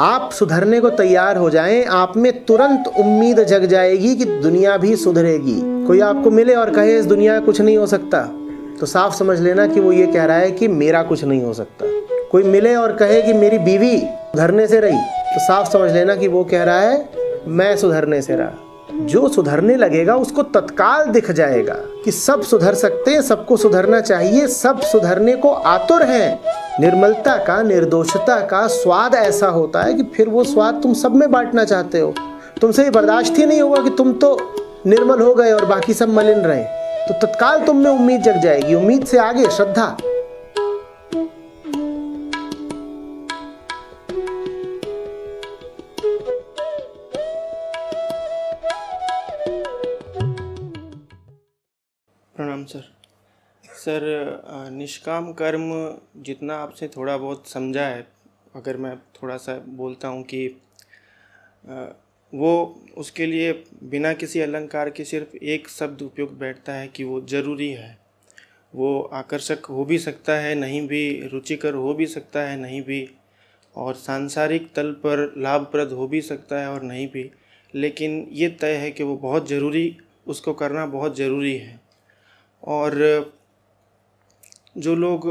आप सुधरने को तैयार हो जाएं आप में तुरंत उम्मीद जग जाएगी कि दुनिया भी सुधरेगी कोई आपको मिले और कहे इस दुनिया कुछ नहीं हो सकता तो साफ समझ लेना कि वो ये कह रहा है कि मेरा कुछ नहीं हो सकता कोई मिले और कहे कि मेरी बीवी सुधरने से रही तो साफ समझ लेना कि वो कह रहा है मैं सुधरने से रहा जो सुधरने लगेगा उसको तत्काल दिख जाएगा कि सब सुधर सकते हैं सबको सुधरना चाहिए सब सुधरने को आतुर हैं निर्मलता का निर्दोषता का स्वाद ऐसा होता है कि फिर वो स्वाद तुम सब में बांटना चाहते हो तुमसे ये बर्दाश्त ही नहीं होगा कि तुम तो निर्मल हो गए और बाकी सब मलिन रहे तो तत्काल तुम में उम्मीद जग जाएगी उम्मीद से आगे श्रद्धा सर निष्काम कर्म जितना आपसे थोड़ा बहुत समझा है अगर मैं थोड़ा सा बोलता हूँ कि वो उसके लिए बिना किसी अलंकार के सिर्फ एक शब्द उपयुक्त बैठता है कि वो ज़रूरी है वो आकर्षक हो भी सकता है नहीं भी रुचिकर हो भी सकता है नहीं भी और सांसारिक तल पर लाभप्रद हो भी सकता है और नहीं भी लेकिन ये तय है कि वो बहुत ज़रूरी उसको करना बहुत ज़रूरी है और जो लोग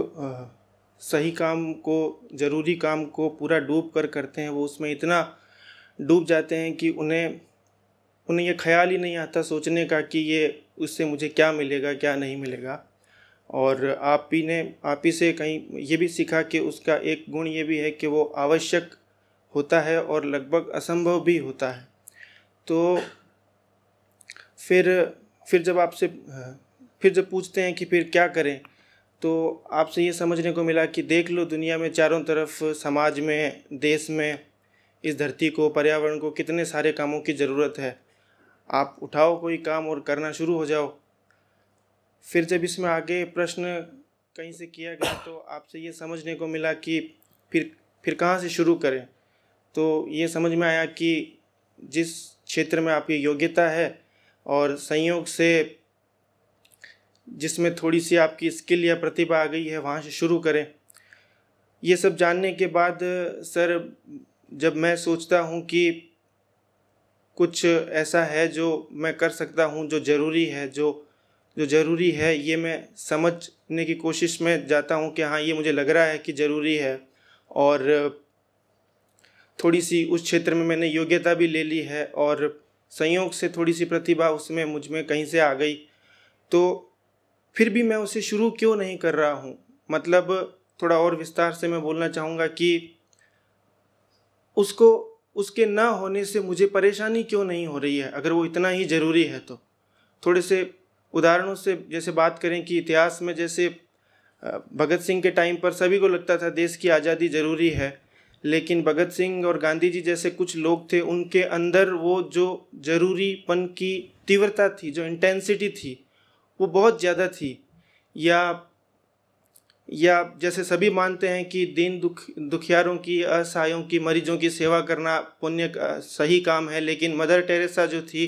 सही काम को ज़रूरी काम को पूरा डूब कर करते हैं वो उसमें इतना डूब जाते हैं कि उन्हें उन्हें यह ख्याल ही नहीं आता सोचने का कि ये उससे मुझे क्या मिलेगा क्या नहीं मिलेगा और आप ही ने आप ही से कहीं ये भी सीखा कि उसका एक गुण ये भी है कि वो आवश्यक होता है और लगभग असंभव भी होता है तो फिर फिर जब आपसे फिर जब पूछते हैं कि फिर क्या करें तो आपसे ये समझने को मिला कि देख लो दुनिया में चारों तरफ समाज में देश में इस धरती को पर्यावरण को कितने सारे कामों की ज़रूरत है आप उठाओ कोई काम और करना शुरू हो जाओ फिर जब इसमें आगे प्रश्न कहीं से किया गया तो आपसे ये समझने को मिला कि फिर फिर कहाँ से शुरू करें तो ये समझ में आया कि जिस क्षेत्र में आपकी योग्यता है और संयोग से जिसमें थोड़ी सी आपकी स्किल या प्रतिभा आ गई है वहाँ से शुरू करें ये सब जानने के बाद सर जब मैं सोचता हूँ कि कुछ ऐसा है जो मैं कर सकता हूँ जो ज़रूरी है जो जो ज़रूरी है ये मैं समझने की कोशिश में जाता हूँ कि हाँ ये मुझे लग रहा है कि ज़रूरी है और थोड़ी सी उस क्षेत्र में मैंने योग्यता भी ले ली है और संयोग से थोड़ी सी प्रतिभा उसमें मुझ में कहीं से आ गई तो फिर भी मैं उसे शुरू क्यों नहीं कर रहा हूँ मतलब थोड़ा और विस्तार से मैं बोलना चाहूँगा कि उसको उसके ना होने से मुझे परेशानी क्यों नहीं हो रही है अगर वो इतना ही ज़रूरी है तो थोड़े से उदाहरणों से जैसे बात करें कि इतिहास में जैसे भगत सिंह के टाइम पर सभी को लगता था देश की आज़ादी ज़रूरी है लेकिन भगत सिंह और गांधी जी जैसे कुछ लोग थे उनके अंदर वो जो ज़रूरीपन की तीव्रता थी जो इंटेंसिटी थी वो बहुत ज़्यादा थी या या जैसे सभी मानते हैं कि दीन दुख दुखियारों की असहायों की मरीजों की सेवा करना पुण्य का सही काम है लेकिन मदर टेरेसा जो थी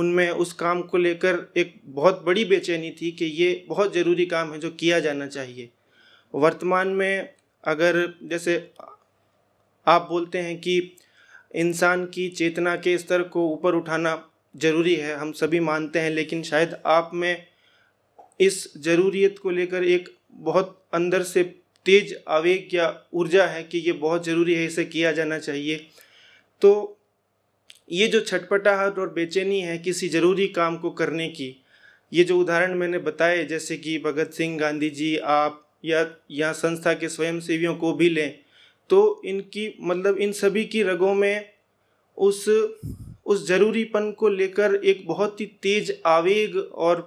उनमें उस काम को लेकर एक बहुत बड़ी बेचैनी थी कि ये बहुत ज़रूरी काम है जो किया जाना चाहिए वर्तमान में अगर जैसे आप बोलते हैं कि इंसान की चेतना के स्तर को ऊपर उठाना ज़रूरी है हम सभी मानते हैं लेकिन शायद आप में इस ज़रूरियत को लेकर एक बहुत अंदर से तेज आवेग या ऊर्जा है कि ये बहुत ज़रूरी है इसे किया जाना चाहिए तो ये जो छटपटाहट और बेचैनी है किसी ज़रूरी काम को करने की ये जो उदाहरण मैंने बताए जैसे कि भगत सिंह गांधी जी आप या यहाँ संस्था के स्वयंसेवियों को भी लें तो इनकी मतलब इन सभी की रगों में उस उस ज़रूरीपन को लेकर एक बहुत ही तेज आवेग और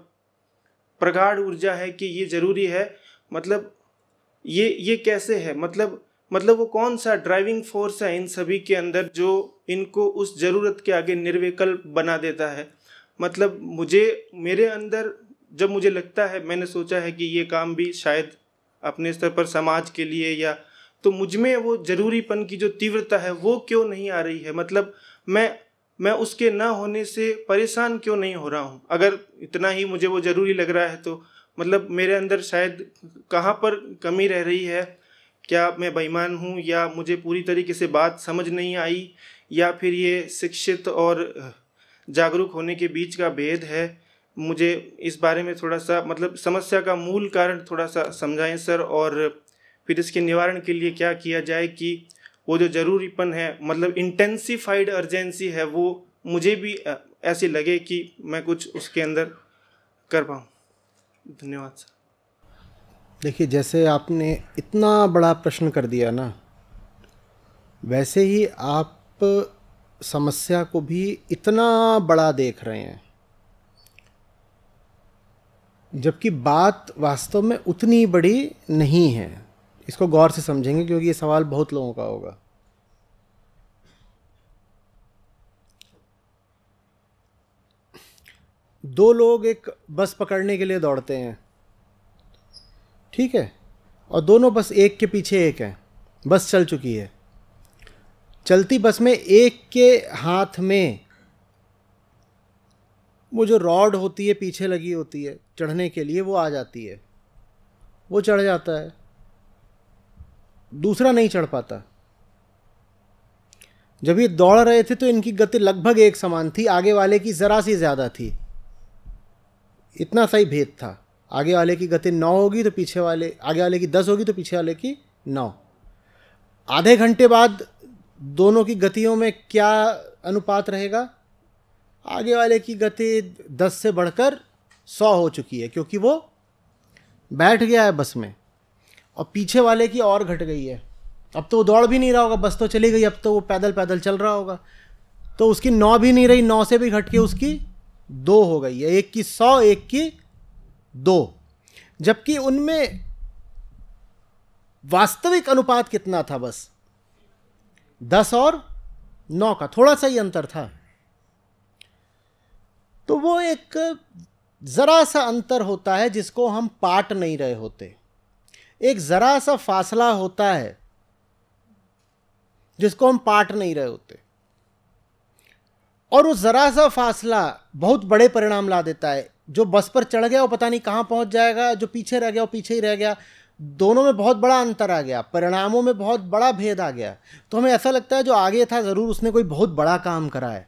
प्रगाढ़ ऊर्जा है कि ये ज़रूरी है मतलब ये ये कैसे है मतलब मतलब वो कौन सा ड्राइविंग फोर्स है इन सभी के अंदर जो इनको उस ज़रूरत के आगे निर्विकल्प बना देता है मतलब मुझे मेरे अंदर जब मुझे लगता है मैंने सोचा है कि ये काम भी शायद अपने स्तर पर समाज के लिए या तो मुझ में वो ज़रूरीपन की जो तीव्रता है वो क्यों नहीं आ रही है मतलब मैं मैं उसके ना होने से परेशान क्यों नहीं हो रहा हूँ अगर इतना ही मुझे वो ज़रूरी लग रहा है तो मतलब मेरे अंदर शायद कहाँ पर कमी रह रही है क्या मैं बेईमान हूँ या मुझे पूरी तरीके से बात समझ नहीं आई या फिर ये शिक्षित और जागरूक होने के बीच का भेद है मुझे इस बारे में थोड़ा सा मतलब समस्या का मूल कारण थोड़ा सा समझाएं सर और फिर इसके निवारण के लिए क्या किया जाए कि वो जो ज़रूरीपन है मतलब इंटेंसीफाइड अर्जेंसी है वो मुझे भी ऐसी लगे कि मैं कुछ उसके अंदर कर पाऊँ धन्यवाद सर देखिए जैसे आपने इतना बड़ा प्रश्न कर दिया ना वैसे ही आप समस्या को भी इतना बड़ा देख रहे हैं जबकि बात वास्तव में उतनी बड़ी नहीं है इसको गौर से समझेंगे क्योंकि ये सवाल बहुत लोगों का होगा दो लोग एक बस पकड़ने के लिए दौड़ते हैं ठीक है और दोनों बस एक के पीछे एक हैं बस चल चुकी है चलती बस में एक के हाथ में वो जो रॉड होती है पीछे लगी होती है चढ़ने के लिए वो आ जाती है वो चढ़ जाता है दूसरा नहीं चढ़ पाता जब ये दौड़ रहे थे तो इनकी गति लगभग एक समान थी आगे वाले की ज़रा सी ज़्यादा थी इतना सही भेद था आगे वाले की गति नौ होगी तो पीछे वाले आगे वाले की दस होगी तो पीछे वाले की नौ आधे घंटे बाद दोनों की गतियों में क्या अनुपात रहेगा आगे वाले की गति दस से बढ़कर सौ हो चुकी है क्योंकि वो बैठ गया है बस में और पीछे वाले की और घट गई है अब तो वो दौड़ भी नहीं रहा होगा बस तो चली गई अब तो वो पैदल पैदल चल रहा होगा तो उसकी नौ भी नहीं रही नौ से भी घट के उसकी दो हो गई है एक की सौ एक की दो जबकि उनमें वास्तविक अनुपात कितना था बस दस और नौ का थोड़ा सा ही अंतर था तो वो एक ज़रा सा अंतर होता है जिसको हम पाट नहीं रहे होते एक ज़रा सा फासला होता है जिसको हम पाट नहीं रहे होते और वो ज़रा सा फासला बहुत बड़े परिणाम ला देता है जो बस पर चढ़ गया वो पता नहीं कहाँ पहुंच जाएगा जो पीछे रह गया वो पीछे ही रह गया दोनों में बहुत बड़ा अंतर आ गया परिणामों में बहुत बड़ा भेद आ गया तो हमें ऐसा लगता है जो आगे था ज़रूर उसने कोई बहुत बड़ा काम करा है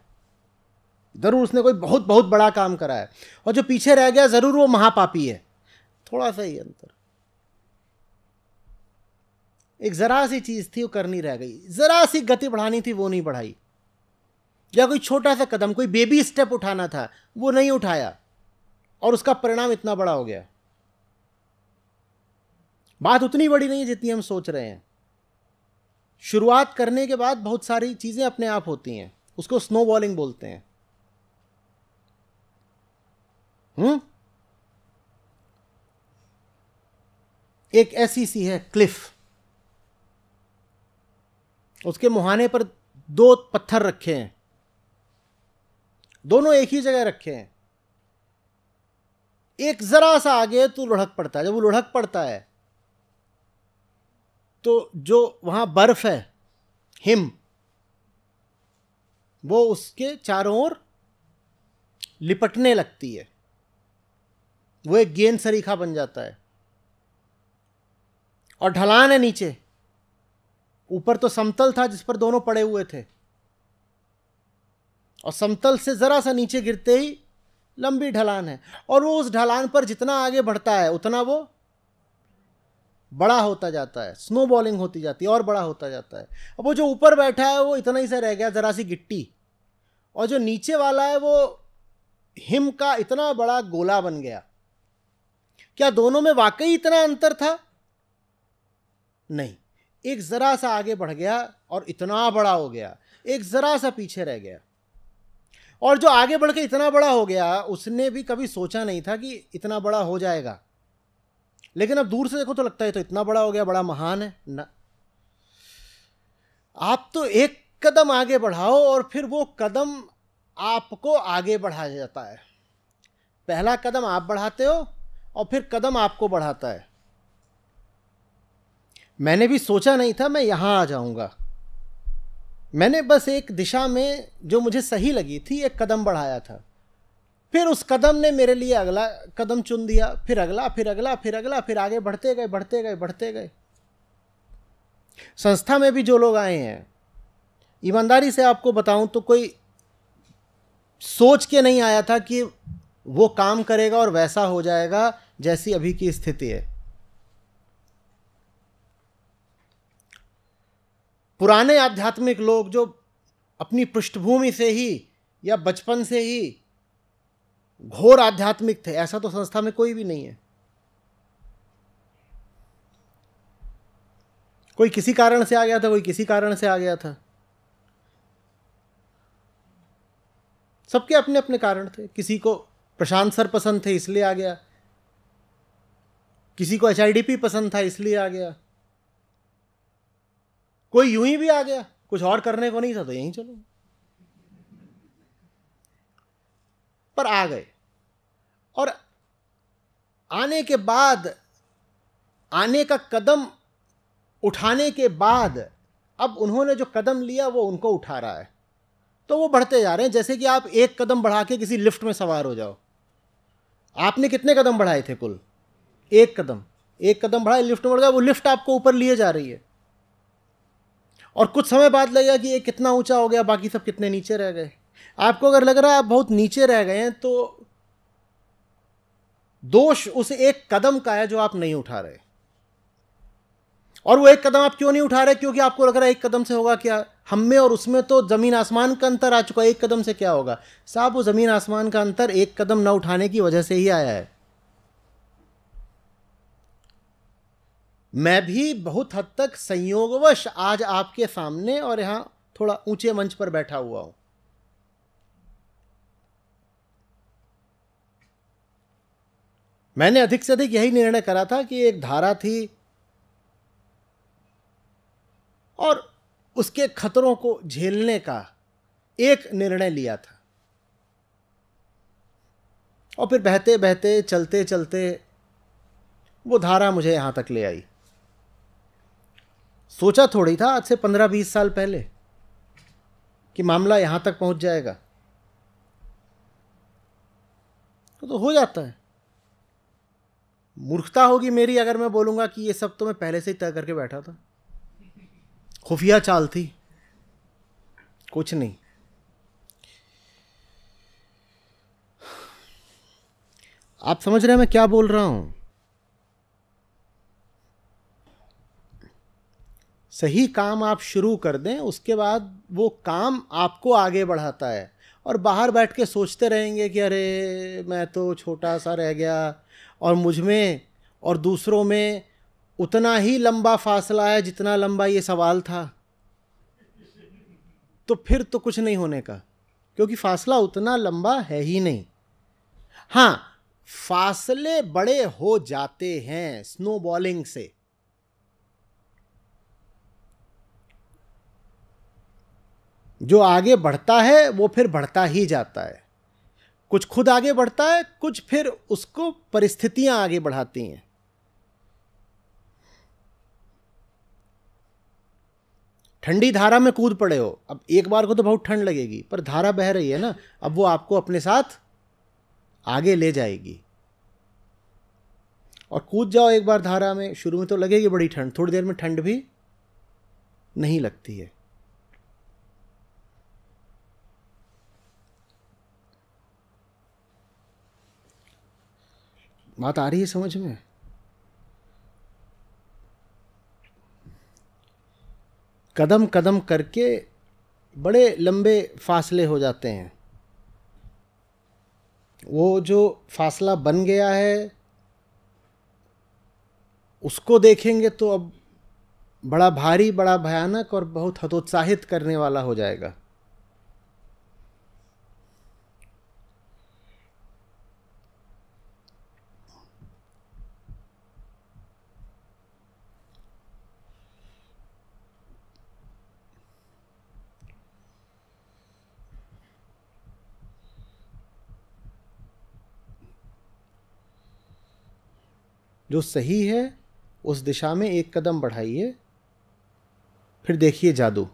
ज़रूर उसने कोई बहुत बहुत बड़ा काम करा है और जो पीछे रह गया ज़रूर वो महापापी है थोड़ा सा ही अंतर एक ज़रा सी चीज़ थी वो करनी रह गई ज़रा सी गति बढ़ानी थी वो नहीं बढ़ाई या कोई छोटा सा कदम कोई बेबी स्टेप उठाना था वो नहीं उठाया और उसका परिणाम इतना बड़ा हो गया बात उतनी बड़ी नहीं है जितनी हम सोच रहे हैं शुरुआत करने के बाद बहुत सारी चीज़ें अपने आप होती हैं उसको स्नो बॉलिंग बोलते हैं हुँ? एक ऐसी सी है क्लिफ़ उसके मुहाने पर दो पत्थर रखे हैं दोनों एक ही जगह रखे हैं एक ज़रा सा आगे तो लुढ़क पड़ता है जब वो लुढ़क पड़ता है तो जो वहां बर्फ़ है हिम वो उसके चारों ओर लिपटने लगती है वो एक गेंद सरीखा बन जाता है और ढलान है नीचे ऊपर तो समतल था जिस पर दोनों पड़े हुए थे और समतल से ज़रा सा नीचे गिरते ही लंबी ढलान है और वो उस ढलान पर जितना आगे बढ़ता है उतना वो बड़ा होता जाता है स्नो बॉलिंग होती जाती है और बड़ा होता जाता है अब वो जो ऊपर बैठा है वो इतना ही सा रह गया ज़रा सी गिट्टी और जो नीचे वाला है वो हिम का इतना बड़ा गोला बन गया क्या दोनों में वाकई इतना अंतर था नहीं एक ज़रा सा आगे बढ़ गया और इतना बड़ा हो गया एक ज़रा सा पीछे रह गया और जो आगे बढ़ के इतना बड़ा हो गया उसने भी कभी सोचा नहीं था कि इतना बड़ा हो जाएगा लेकिन अब दूर से देखो तो लगता है तो इतना बड़ा हो गया बड़ा महान है ना आप तो एक कदम आगे बढ़ाओ और फिर वो कदम आपको आगे बढ़ा जाता है पहला कदम आप बढ़ाते हो और फिर कदम आपको बढ़ाता है मैंने भी सोचा नहीं था मैं यहाँ आ जाऊँगा मैंने बस एक दिशा में जो मुझे सही लगी थी एक कदम बढ़ाया था फिर उस कदम ने मेरे लिए अगला कदम चुन दिया फिर अगला फिर अगला फिर अगला फिर आगे बढ़ते गए बढ़ते गए बढ़ते गए संस्था में भी जो लोग आए हैं ईमानदारी से आपको बताऊं तो कोई सोच के नहीं आया था कि वो काम करेगा और वैसा हो जाएगा जैसी अभी की स्थिति है पुराने आध्यात्मिक लोग जो अपनी पृष्ठभूमि से ही या बचपन से ही घोर आध्यात्मिक थे ऐसा तो संस्था में कोई भी नहीं है कोई किसी कारण से आ गया था कोई किसी कारण से आ गया था सबके अपने अपने कारण थे किसी को प्रशांत सर पसंद थे इसलिए आ गया किसी को एच पसंद था इसलिए आ गया कोई यूं ही भी आ गया कुछ और करने को नहीं था तो यहीं चलो पर आ गए और आने के बाद आने का कदम उठाने के बाद अब उन्होंने जो कदम लिया वो उनको उठा रहा है तो वो बढ़ते जा रहे हैं जैसे कि आप एक कदम बढ़ा के किसी लिफ्ट में सवार हो जाओ आपने कितने कदम बढ़ाए थे कुल एक कदम एक कदम बढ़ाए लिफ्ट में बढ़ गया वो लिफ्ट आपको ऊपर लिए जा रही है और कुछ समय बाद लगेगा कि ये कितना ऊंचा हो गया बाकी सब कितने नीचे रह गए आपको अगर लग रहा है आप बहुत नीचे रह गए हैं तो दोष उस एक कदम का है जो आप नहीं उठा रहे और वो एक कदम आप क्यों नहीं उठा रहे क्योंकि आपको लग रहा है एक कदम से होगा क्या हम में और उसमें तो ज़मीन आसमान का अंतर आ चुका है एक कदम से क्या होगा साहब वो ज़मीन आसमान का अंतर एक कदम ना उठाने की वजह से ही आया है मैं भी बहुत हद तक संयोगवश आज आपके सामने और यहाँ थोड़ा ऊंचे मंच पर बैठा हुआ हूं मैंने अधिक से अधिक यही निर्णय करा था कि एक धारा थी और उसके खतरों को झेलने का एक निर्णय लिया था और फिर बहते बहते चलते चलते वो धारा मुझे यहाँ तक ले आई सोचा थोड़ी था आज से पंद्रह बीस साल पहले कि मामला यहां तक पहुंच जाएगा तो, तो हो जाता है मूर्खता होगी मेरी अगर मैं बोलूंगा कि ये सब तो मैं पहले से ही तय करके बैठा था खुफिया चाल थी कुछ नहीं आप समझ रहे हैं मैं क्या बोल रहा हूं सही काम आप शुरू कर दें उसके बाद वो काम आपको आगे बढ़ाता है और बाहर बैठ के सोचते रहेंगे कि अरे मैं तो छोटा सा रह गया और मुझ में और दूसरों में उतना ही लंबा फासला है जितना लंबा ये सवाल था तो फिर तो कुछ नहीं होने का क्योंकि फासला उतना लंबा है ही नहीं हाँ फासले बड़े हो जाते हैं स्नोबॉलिंग से जो आगे बढ़ता है वो फिर बढ़ता ही जाता है कुछ खुद आगे बढ़ता है कुछ फिर उसको परिस्थितियां आगे बढ़ाती हैं ठंडी धारा में कूद पड़े हो अब एक बार को तो बहुत ठंड लगेगी पर धारा बह रही है ना अब वो आपको अपने साथ आगे ले जाएगी और कूद जाओ एक बार धारा में शुरू में तो लगेगी बड़ी ठंड थोड़ी देर में ठंड भी नहीं लगती है बात आ रही है समझ में कदम कदम करके बड़े लंबे फासले हो जाते हैं वो जो फासला बन गया है उसको देखेंगे तो अब बड़ा भारी बड़ा भयानक और बहुत हतोत्साहित करने वाला हो जाएगा जो सही है उस दिशा में एक कदम बढ़ाइए फिर देखिए जादू